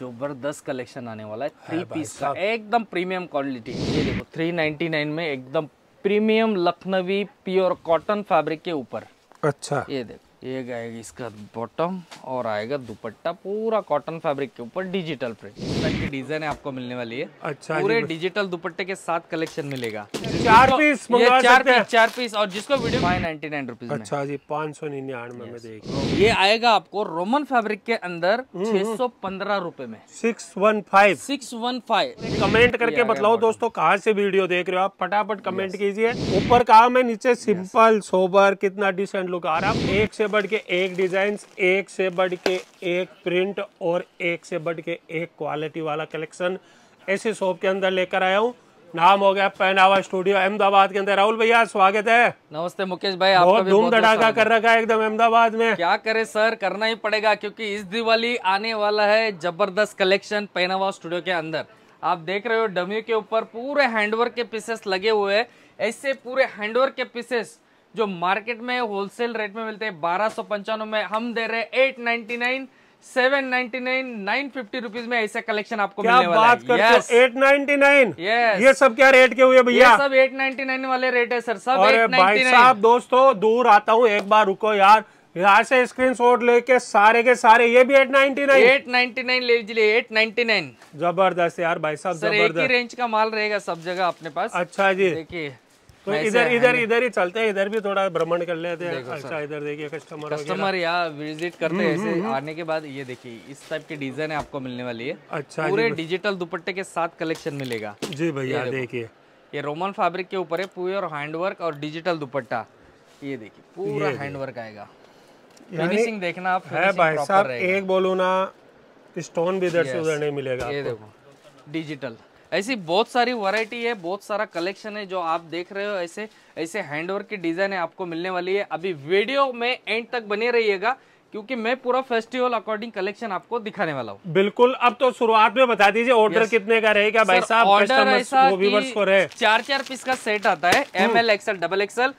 जबरदस्त कलेक्शन आने वाला है थ्री पीस का एकदम प्रीमियम क्वालिटी ये देखो थ्री नाइनटी नाइन में एकदम प्रीमियम लखनवी प्योर कॉटन फैब्रिक के ऊपर अच्छा ये देखो ये आएगा इसका बॉटम और आएगा दुपट्टा पूरा कॉटन फैब्रिक के ऊपर डिजिटल प्रिंट की डिजाइन आपको मिलने वाली है अच्छा पूरे डिजिटल दुपट्टे के साथ कलेक्शन मिलेगा चार पीस ये चार पीस चार पीस और जिसको video five ninety nine rupees अच्छा जी पाँच सौ निन्यानवे में देखिए तो ये आएगा आपको रोमन फैब्रिक के अंदर हम्म, हम्म। छह सौ पंद्रह रूपए में six one five six one five comment करके बताओ दोस्तों कहाँ से वीडियो देख रहे हो आप फटाफट कमेंट कीजिए ऊपर काम है नीचे सिंपल सोबर कितना डिसेंट लुक आ रहा है एक से बढ़ के एक डिज़ाइन एक से बढ़ के एक प्रिंट और एक से बढ़ के एक क्वालिटी वाला कलेक्शन ऐसे शॉप के अंदर लेकर आया हूँ नाम हो गया पहनावा स्टूडियो अहमदाबाद के अंदर राहुल भैया स्वागत है नमस्ते मुकेश भाई आपका भी धूम धड़ाका कर रखा है एकदम अहमदाबाद में क्या करे सर करना ही पड़ेगा क्योंकि इस दिवाली आने वाला है जबरदस्त कलेक्शन पहनावा स्टूडियो के अंदर आप देख रहे हो डमी के ऊपर पूरे हैंडवर्क के पीसेस लगे हुए है ऐसे पूरे हैंडवर्क के पीसेस जो मार्केट में होलसेल रेट में मिलते हैं बारह सौ में हम दे रहे हैं eight ninety nine seven ninety nine nine fifty rupees में ऐसे कलेक्शन आपको क्या मिलने बात वाला है एट नाइनटी नाइन ये सब क्या रेट के हुए भैया सब एट नाइनटी नाइन वाले रेट है सर सब एट नाइनटी नाइन दोस्तों दूर आता हूँ एक बार रुको यार यहाँ से स्क्रीन शॉट लेके सारे के सारे ये भी eight ninety nine eight ninety nine ले लीजिए एट नाइनटी नाइन जबरदस्त यार भाई साहब सर एक ही रेंज का माल रहेगा सब जगह अपने पास अच्छा जी देखिए तो इधर इधर इधर ही चलते हैं इधर भी थोड़ा भ्रमण कर लेते हैं अच्छा इधर देखिए कस्टमर कस्टमर यहाँ विजिट करते हैं हम्म, ऐसे हम्म, हम्म। आने के बाद ये देखिए इस टाइप की डिजाइन है आपको मिलने वाली है अच्छा पूरे डिजिटल दुपट्टे के साथ कलेक्शन मिलेगा जी भैया देखिए ये रोमन फैब्रिक के ऊपर है प्योर हैंडवर्क और डिजिटल दुपट्टा ये देखिए पूरा हैंडवर्क आएगा फिनिशिंग देखना आप है भाई साहब एक बोलो ना स्टोन भी इधर से उधर नहीं मिलेगा ये देखो डिजिटल ऐसी बहुत सारी वैरायटी है बहुत सारा कलेक्शन है जो आप देख रहे हो ऐसे ऐसे हैंडवर्क की डिज़ाइन है आपको मिलने वाली है अभी वीडियो में एंड तक बने रहिएगा क्योंकि मैं पूरा फेस्टिवल अकॉर्डिंग कलेक्शन आपको दिखाने वाला हूँ बिल्कुल अब तो शुरुआत में बता दीजिए ऑर्डर yes. कितने का रहेगा भाई साहब ऑर्डर ऐसा चार चार पीस का सेट आता है M L XL double XL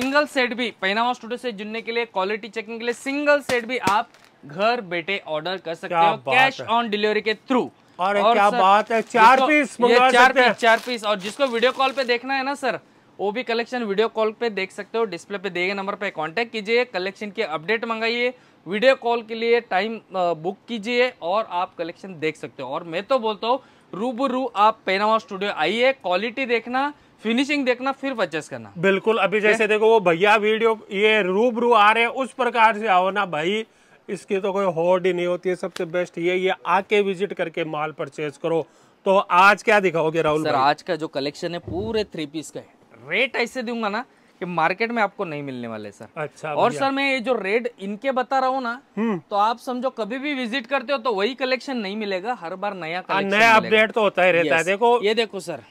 single set भी पहनावा स्टूडियो से जुड़ने के लिए क्वालिटी चेकिंग के लिए सिंगल सेट भी आप घर बैठे ऑर्डर कर सकते हो कैश ऑन डिलीवरी के थ्रू और, और क्या बात है चार पीस ये चार पीस चार पीस और जिसको वीडियो कॉल पे देखना है ना सर वो भी कलेक्शन वीडियो कॉल पे देख सकते हो डिस्प्ले पे दिए नंबर पे कांटेक्ट कीजिए कलेक्शन की अपडेट मंगाइए वीडियो कॉल के लिए टाइम बुक कीजिए और आप कलेक्शन देख सकते हो और मैं तो बोलता हूँ रूबरू आप पेनावा स्टूडियो आइए क्वालिटी देखना फिनिशिंग देखना फिर परचेस करना बिल्कुल अभी जैसे देखो वो भैया वीडियो ये रूबरू आ रहे उस प्रकार से आओ ना भाई इसकी तो कोई होड ही नहीं होती है सबसे बेस्ट ये ये आके विजिट करके माल परचेज करो तो आज क्या दिखाओगे राहुल सर आज का जो कलेक्शन है पूरे थ्री पीस का है रेट ऐसे दूंगा ना कि मार्केट में आपको नहीं मिलने वाले सर अच्छा और सर मैं ये जो रेट इनके बता रहा हूँ ना हम्म। तो आप समझो कभी भी विजिट करते हो तो वही कलेक्शन नहीं मिलेगा हर बार नया हाँ, नया अपडेट तो होता ही रहता है देखो ये देखो सर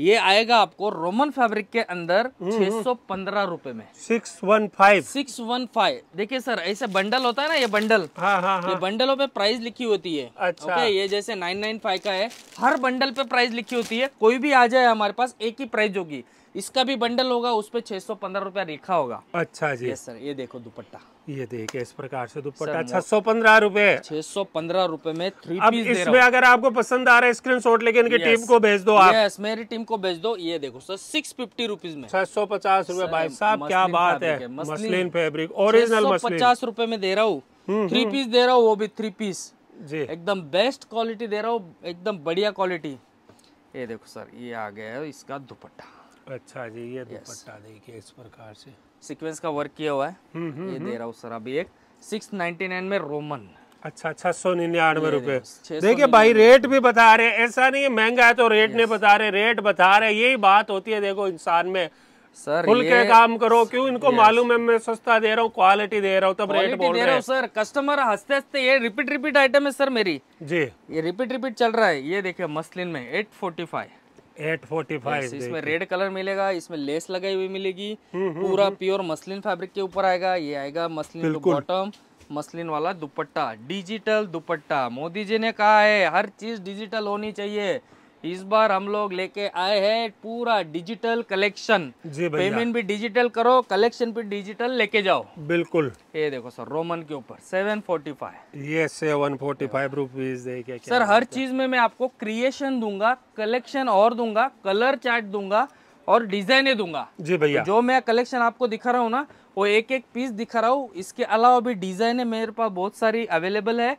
ये आएगा आपको रोमन फैब्रिक के अंदर हम्म, हम्म। छह सौ पंद्रह रूपए में six one five six one five देखिये सर ऐसे बंडल होता है ना ये बंडल हाँ, हाँ, हा। ये बंडलों पे प्राइस लिखी होती है अच्छा ओके ये जैसे नाइन नाइन फाइव का है हर बंडल पे प्राइस लिखी होती है कोई भी आ जाए हमारे पास एक ही प्राइस होगी इसका भी बंडल होगा उस पर छह सौ पंद्रह रूपया लिखा होगा अच्छा जी यस सर ये देखो दुपट्टा ये देखिए इस प्रकार से दुपट्टा छह सौ पंद्रह रूपए छह सौ पंद्रह रूपए में थ्री अब पीस इसमें दे अगर आपको पसंद आ रहा है स्क्रीन शॉट लेके इनके टीम को भेज दो आप यस मेरी टीम को भेज दो ये देखो सर सिक्स फिफ्टी रूपीज में छह सौ पचास रूपए भाई साहब क्या बात है मसलिन फेब्रिक ओरिजिनल पचास रूपए में दे रहा हूँ थ्री हम्म, पीस हम्म। दे रहा हूँ वो भी थ्री पीस जी एकदम बेस्ट क्वालिटी दे रहा हूँ एकदम बढ़िया क्वालिटी ये देखो सर ये आ गया इसका दुपट्टा अच्छा जी ये दुपट्टा देखिए इस प्रकार से सीक्वेंस का वर्क किया हुआ है हम्म, हम्म, ये दे हम्म। रहा हूँ सर अभी एक सिक्स नाइन में रोमन अच्छा, अच्छा छह सौ निन्यानवे रूपए देखिये भाई रेट भी बता रहे हैं ऐसा नहीं है महंगा है तो रेट नहीं बता रहे रेट बता रहे यही बात होती है देखो इंसान में सर खुल के काम करो क्यों इनको मालूम है मैं सस्ता दे रहा हूँ क्वालिटी दे रहा हूँ तब रेट बोल हूँ सर कस्टमर हंसते हंसते ये रिपीट रिपीट आइटम है सर मेरी जी ये रिपीट रिपीट चल रहा है ये देखिये मसलिन में eight forty five eight forty five इसमें रेड कलर मिलेगा इसमें लेस लगाई हुई मिलेगी हम्म, हम्म, पूरा प्योर मसलिन फैब्रिक के ऊपर आएगा ये आएगा मसलिन बॉटम मसलिन वाला दुपट्टा डिजिटल दुपट्टा मोदी जी ने कहा है हर चीज डिजिटल होनी चाहिए इस बार हम लोग लेके आए हैं पूरा डिजिटल कलेक्शन जी पेमेंट भी डिजिटल करो कलेक्शन भी डिजिटल लेके जाओ बिल्कुल ये देखो सर रोमन के ऊपर सेवन फोर्टी फाइव ये seven forty five rupees sir हर चीज में मैं आपको क्रिएशन दूंगा कलेक्शन और दूंगा कलर चार्ट दूंगा और डिजाइने दूंगा जी भैया जो मैं कलेक्शन आपको दिखा रहा हूँ ना वो एक एक पीस दिखा रहा हूँ इसके अलावा भी डिजाइने मेरे पास बहुत सारी अवेलेबल है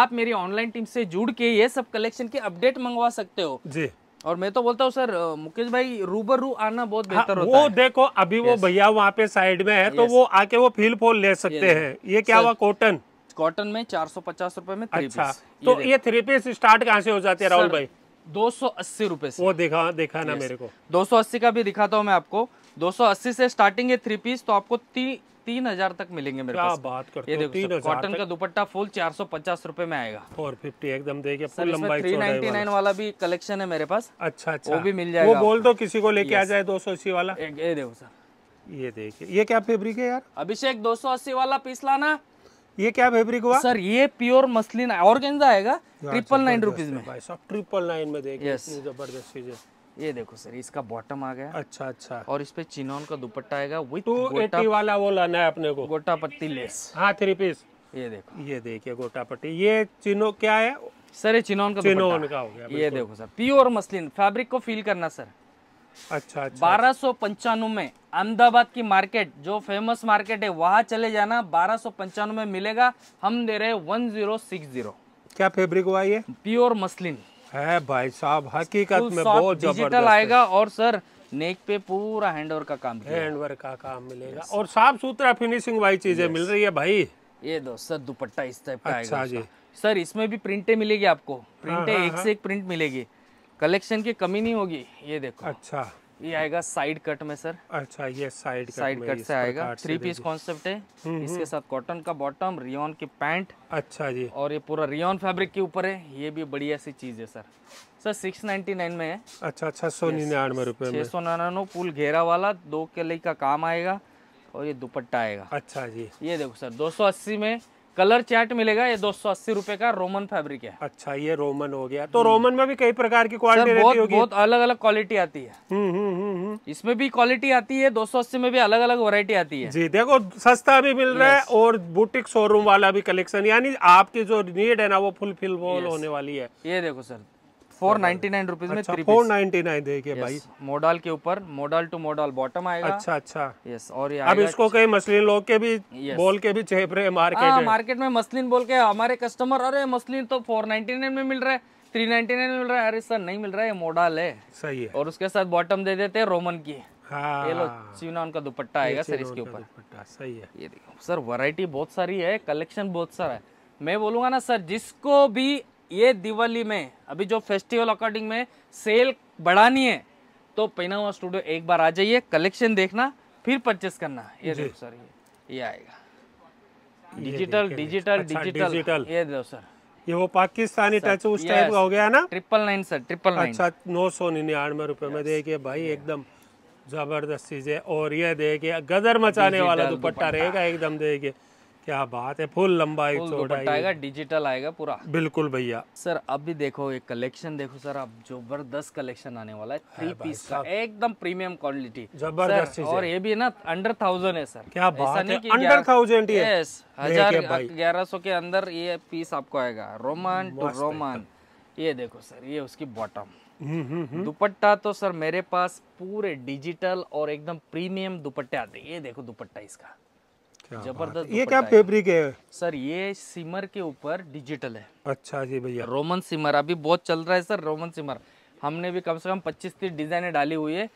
आप मेरी ऑनलाइन टीम से जुड़ के ये सब कलेक्शन के अपडेट मंगवा सकते हो जी और मैं तो बोलता हूँ सर मुकेश भाई रूबरू आना बहुत हाँ, बेहतर होता है वो देखो अभी वो भैया वहाँ पे साइड में है तो वो आके वो फील फोल ले सकते हैं ये क्या हुआ कॉटन कॉटन में चार सौ पचास रूपए में अच्छा तो ये थ्री पीस स्टार्ट कहाँ से हो जाते हैं राहुल भाई दो सौ अस्सी रुपए वो देखा देखा ना मेरे को दो सौ अस्सी का भी दिखाता हूँ मैं आपको दो सौ अस्सी से स्टार्टिंग है थ्री पीस तो आपको तीन तीन हजार तक मिलेंगे मेरे पास बात करते ये देखो कॉटन का दुपट्टा फुल चार सौ पचास रूपए में आएगा फोर फिफ्टी एकदम देखिए थ्री नाइन्टी नाइन वाला भी कलेक्शन है मेरे पास अच्छा अच्छा वो भी मिल जाएगा वो बोल दो किसी को लेके आ जाए दो सौ अस्सी वाला ये देखो सर ये देखिए ये क्या फेब्रिक है यार अभिषेक दो सौ अस्सी वाला पीस लाना ये क्या फैब्रिक हुआ सर ये प्योर मसलिन ऑर्गेन्जा आएगा ट्रिपल नाइन रुपीज में भाई सब ट्रिपल नाइन में देखिए जबरदस्त चीज है ये देखो सर इसका बॉटम आ गया अच्छा अच्छा और इस पे चिनोन का दुपट्टा आएगा विथ वाला वो लाना है अपने को गोटा पट्टी लेस हाँ थ्री पीस ये देखो ये देखिए गोटा पट्टी ये चिनो क्या है सर ये चिनोन का चिनोन का हो गया ये देखो सर प्योर मसलिन फैब्रिक को फील करना सर अच्छा, अच्छा, अच्छा, बारह सौ पंचानवे अहमदाबाद की मार्केट जो फेमस मार्केट है वहाँ चले जाना बारह सौ पंचानवे मिलेगा हम दे रहे वन जीरो सिक्स जीरो क्या फेब्रिक हुआ ये प्योर मसलिन है भाई साहब हकीकत में बहुत डिजिटल आएगा और सर नेक पे पूरा हैंडवर्क का काम हैंडवर्क का काम मिलेगा और साफ सुथरा फिनिशिंग वाली चीजें मिल रही है भाई ये दो सर दुपट्टा इस टाइप का अच्छा आएगा जी सर इसमें भी प्रिंटे मिलेगी आपको प्रिंटे हाँ, हाँ, एक हाँ। से एक प्रिंट मिलेगी कलेक्शन की कमी नहीं होगी ये देखो अच्छा ये आएगा साइड कट में सर अच्छा ये साइड साइड कट से आएगा थ्री पीस कॉन्सेप्ट है हम्म, हम्म। इसके साथ कॉटन का बॉटम रियोन की पैंट अच्छा जी और ये पूरा रियोन फैब्रिक के ऊपर है ये भी बढ़िया सी चीज है sir sir six ninety nine में है अच्छा, अच्छा छह सौ निन्यानवे रूपए छह सौ निन्यानवे फुल घेरा वाला दो केले का काम आएगा और ये दुपट्टा आएगा अच्छा जी ये देखो सर दो सौ अस्सी में कलर चैट मिलेगा ये दो सौ अस्सी का रोमन फैब्रिक है अच्छा ये रोमन हो गया तो रोमन में भी कई प्रकार की क्वालिटी बहुत, बहुत अलग अलग क्वालिटी आती है हम्म, हम्म, हम्म, इसमें भी क्वालिटी आती है दो सौ अस्सी में भी अलग अलग वैरायटी आती है जी देखो सस्ता भी मिल रहा है और बुटीक शोरूम वाला भी कलेक्शन यानी आपकी जो नीड है ना वो फुलफिल होने वाली है ये देखो sir four ninety nine rupees में अच्छा, फोर नाइनटी नाइन देखिए भाई मॉडल के ऊपर मॉडल टू मॉडल बॉटम आएगा अच्छा अच्छा यस और ये अब इसको कई मसलिन लोग के भी बोल के भी रहे मार्केट हाँ, में मार्केट में मसलिन बोल के हमारे कस्टमर अरे मसलिन तो फोर नाइनटी नाइन में मिल रहा है थ्री नाइनटी नाइन मिल रहा है अरे सर नहीं मिल रहा है मॉडल है सही है और उसके साथ बॉटम दे देते हैं रोमन की हाँ। ये लो चीना उनका दुपट्टा आएगा सर इसके ऊपर सही है ये देखो सर वैरायटी बहुत सारी है कलेक्शन बहुत सारा है मैं बोलूंगा ना सर जिसको भी ये दिवाली में अभी जो फेस्टिवल अकॉर्डिंग में सेल बढ़ानी है तो पहनावा स्टूडियो एक बार आ जाइए कलेक्शन देखना फिर परचेस करना ये देखो सर ये ये आएगा डिजिटल डिजिटल डिजिटल ये देखो सर ये वो पाकिस्तानी टच उस टाइप का हो गया ना triple nine sir triple nine अच्छा नौ सौ निन्यानवे रुपए में देखिए भाई एकदम जबरदस्त चीज है और ये देखिए गदर मचाने वाला दुपट्टा रहेगा एकदम देखिए क्या बात है फुल लंबा आएगा डिजिटल आएगा पूरा बिल्कुल भैया सर अभी देखो ये कलेक्शन देखो सर अब जबरदस्त कलेक्शन आने वाला है थ्री पीस का एकदम प्रीमियम क्वालिटी जबरदस्त और ये भी ना अंडर थाउजेंड है सर क्या बात है अंडर थाउजेंड यस हजार ग्यारह सौ के अंदर ये पीस आपको आएगा रोमान टू रोमान ये देखो सर ये उसकी बॉटम हम्म, हम्म, हम्म। दुपट्टा तो सर मेरे पास पूरे डिजिटल और एकदम प्रीमियम दुपट्टे आते ये देखो दुपट्टा इसका हाँ, हाँ। जबरदस्त ये क्या फेब्रिक है सर ये सिमर के ऊपर डिजिटल है अच्छा जी भैया रोमन सिमर अभी बहुत चल रहा है सर रोमन सिमर हमने भी कम से कम पच्चीस तीस डिजाइने डाली हुई है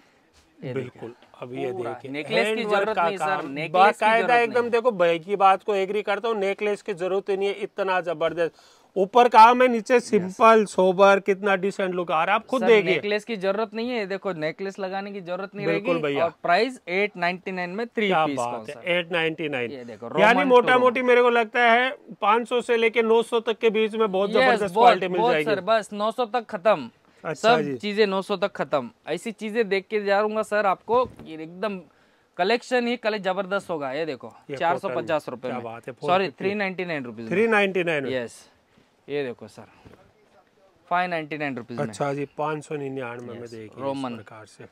बिल्कुल अभी ये देखिए नेकलेस की जरूरत नहीं सर बाकायदा एकदम देखो भाई की बात को एग्री करता हूँ नेकलेस की जरूरत ही नहीं है इतना जबरदस्त ऊपर काम है नीचे सिंपल सोबर कितना डिसेंट लुक आ रहा है आप खुद देखिए नेकलेस की जरूरत नहीं है देखो नेकलेस लगाने की जरूरत नहीं बिल्कुल भैया प्राइस एट में थ्री एट नाइनटी नाइन यानी मोटा मोटी मेरे को लगता है पाँच से लेके नौ तक के बीच में बहुत जबरदस्त क्वालिटी मिल जाएगी सर बस नौ तक खत्म अच्छा सब चीजें 900 तक खत्म ऐसी चीजें देख के जा रूंगा सर आपको एकदम कलेक्शन ही कल जबरदस्त होगा ये देखो चार सौ पचास रूपए sorry three ninety nine rupees three ninety nine yes ये देखो sir five ninety nine rupees अच्छा जी पाँच सौ निन्यानवे में देखिए रोमन कार से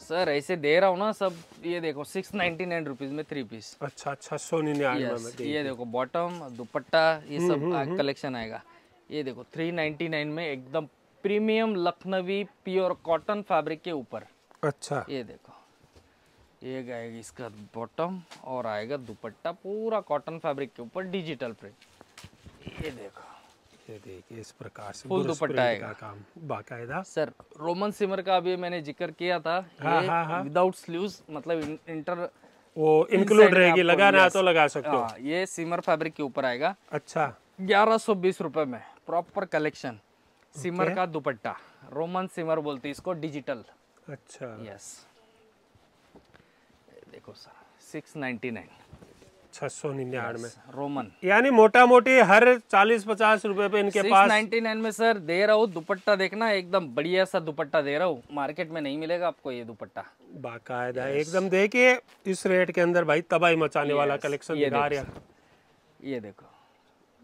सर ऐसे दे रहा हूँ ना सब ये देखो सिक्स नाइन्टी नाइन रुपीज़ में थ्री पीस अच्छा छह अच्छा, सौ निन्यानवे में ये देखो बॉटम दुपट्टा ये हम्म, सब कलेक्शन हम्म, हम्म। आएगा ये देखो थ्री नाइन्टी नाइन में एकदम प्रीमियम लखनवी प्योर कॉटन फैब्रिक के ऊपर अच्छा ये देखो ये आएगा इसका बॉटम और आएगा दुपट्टा पूरा कॉटन फैब्रिक के ऊपर डिजिटल प्रिंट ये देखो देखिए इस प्रकार से फुल दुपट्टा का काम बाकायदा सर रोमन सिमर का भी मैंने जिक्र किया था हाँ, हाँ, हाँ. विदाउट स्लीव मतलब इंटर वो इंक्लूड रहेगी लगाना तो लगा सकते हो हाँ, ये सिमर फैब्रिक के ऊपर आएगा अच्छा ग्यारह सौ बीस रुपए में प्रॉपर कलेक्शन सिमर का दुपट्टा रोमन सिमर बोलते इसको डिजिटल अच्छा यस देखो सर सिक्स नाइन्टी नाइन छह सौ निन्यानवे रोमन यानी मोटा मोटी हर चालीस पचास रूपए पे इनके पास नाइन में सर दे रहा हूँ दुपट्टा देखना एकदम बढ़िया सा दुपट्टा दे रहा हूँ मार्केट में नहीं मिलेगा आपको ये दुपट्टा बाकायदा एकदम देखिए इस रेट के अंदर भाई तबाही मचाने वाला कलेक्शन ये देखो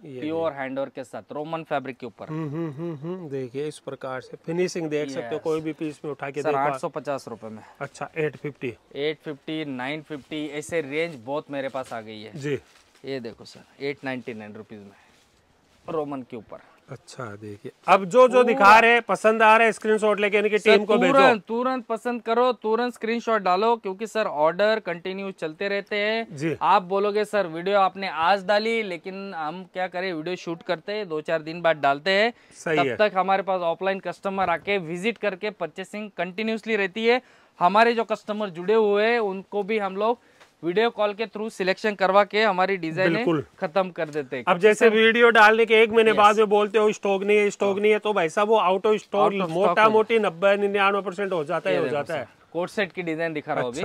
प्योर हैंड वर्क के साथ रोमन फैब्रिक के ऊपर हम्म, हम्म, हम्म, देखिए इस प्रकार से फिनिशिंग देख सकते हो कोई भी पीस में उठा के आठ सौ पचास रूपए में अच्छा eight fifty eight fifty nine fifty ऐसे रेंज बहुत मेरे पास आ गई है जी ये देखो sir eight ninety nine rupees में रोमन के ऊपर अच्छा देखिए अब जो जो दिखा रहे हैं पसंद आ रहे हैं स्क्रीनशॉट लेके इनकी टीम को भेजो तुरंत तुरंत पसंद करो तुरंत स्क्रीनशॉट डालो क्योंकि सर ऑर्डर कंटिन्यू चलते रहते हैं आप बोलोगे सर वीडियो आपने आज डाली लेकिन हम क्या करें वीडियो शूट करते हैं दो चार दिन बाद डालते हैं तब है। तक हमारे पास ऑफलाइन कस्टमर आके विजिट करके परचेसिंग कंटिन्यूसली रहती है हमारे जो कस्टमर जुड़े हुए हैं उनको भी हम लोग वीडियो कॉल के थ्रू सिलेक्शन करवा के हमारी डिजाइन खत्म कर देते हैं अब जैसे वीडियो डालने के एक महीने बाद में बोलते हो स्टॉक नहीं है स्टॉक हाँ। नहीं है तो भाई साहब वो आउट ऑफ स्टॉक मोटा मोटी नब्बे निन्यानवे परसेंट हो जाता है हो जाता है कोट सेट की डिजाइन दिखा रहा हूँ अभी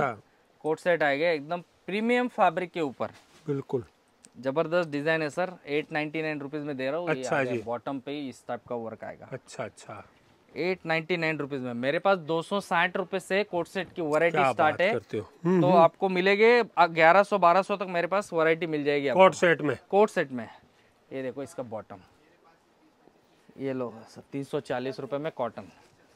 कोट सेट आएगा एकदम प्रीमियम फैब्रिक के ऊपर बिल्कुल जबरदस्त डिजाइन है sir eight ninety nine rupees में दे रहा हूँ अच्छा बॉटम पे इस टाइप का वर्क आएगा अच्छा अच्छा एट नाइनटी नाइन रुपीज में मेरे पास दो सौ साठ रुपए से कोट सेट की वरायटी स्टार्ट है तो हम्म, हम्म। आपको मिलेगी ग्यारह सौ बारह सौ तक मेरे पास वरायटी मिल जाएगी कोट सेट में कोट सेट में ये देखो इसका बॉटम ये लो तीन सौ चालीस रुपए में कॉटन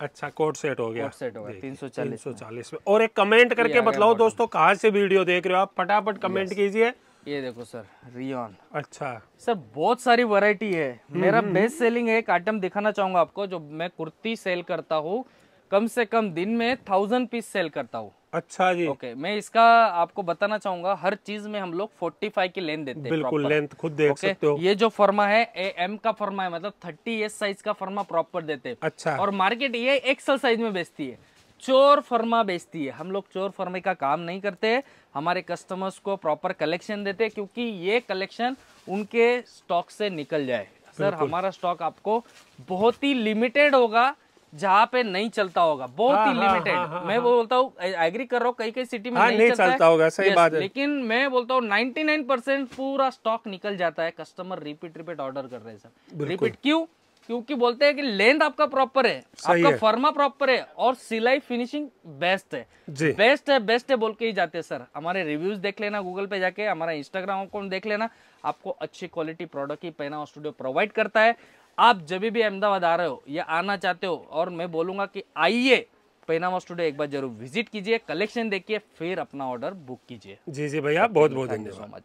अच्छा कोट सेट हो गया कोट सेट हो गया तीन सौ चालीस में और एक कमेंट करके बताओ दोस्तों कहाँ से वीडियो देख रहे हो आप फटाफट कमेंट कीजिए ये देखो सर रियॉन अच्छा सर बहुत सारी वैरायटी है हम्म, मेरा बेस्ट सेलिंग है एक आइटम दिखाना चाहूंगा आपको जो मैं कुर्ती सेल करता हूँ कम से कम दिन में थाउजेंड पीस सेल करता हूँ अच्छा जी ओके मैं इसका आपको बताना चाहूंगा हर चीज में हम लोग फोर्टी फाइव की लेंथ देते बिल्कुल लेंथ खुद देख सकते हो ये जो फर्मा है ए एम का फर्मा है मतलब थर्टी एस साइज का फर्मा प्रॉपर देते अच्छा और मार्केट ये एक्सल साइज में बेचती है चोर फर्मा बेचती है हम लोग चोर फर्मे का काम नहीं करते हमारे कस्टमर्स को प्रॉपर कलेक्शन देते क्योंकि ये कलेक्शन उनके स्टॉक से निकल जाए सर हमारा स्टॉक आपको बहुत ही लिमिटेड होगा जहाँ पे नहीं चलता होगा बहुत हाँ, ही लिमिटेड हाँ, हाँ, मैं वो बोलता हूँ एग्री कर रहा हूँ कई कई सिटी में हाँ, नहीं, नहीं चलता, चलता होगा सही बात है लेकिन मैं बोलता हूँ नाइनटी नाइन परसेंट पूरा स्टॉक निकल जाता है कस्टमर रिपीट रिपीट ऑर्डर कर रहे हैं सर रिपीट क्यों क्योंकि बोलते हैं कि लेंथ आपका प्रॉपर है आपका फर्मा प्रॉपर है और सिलाई फिनिशिंग बेस्ट है बेस्ट है बेस्ट है बोल के ही जाते हैं सर हमारे रिव्यूज देख लेना गूगल पे जाके हमारा इंस्टाग्राम अकाउंट देख लेना आपको अच्छी क्वालिटी प्रोडक्ट ही पहना स्टूडियो प्रोवाइड करता है आप जब भी अहमदाबाद आ रहे हो या आना चाहते हो और मैं बोलूंगा कि आइए पैनामा स्टूडियो एक बार जरूर विजिट कीजिए कलेक्शन देखिए फिर अपना ऑर्डर बुक कीजिए जी जी भैया बहुत बहुत धन्यवाद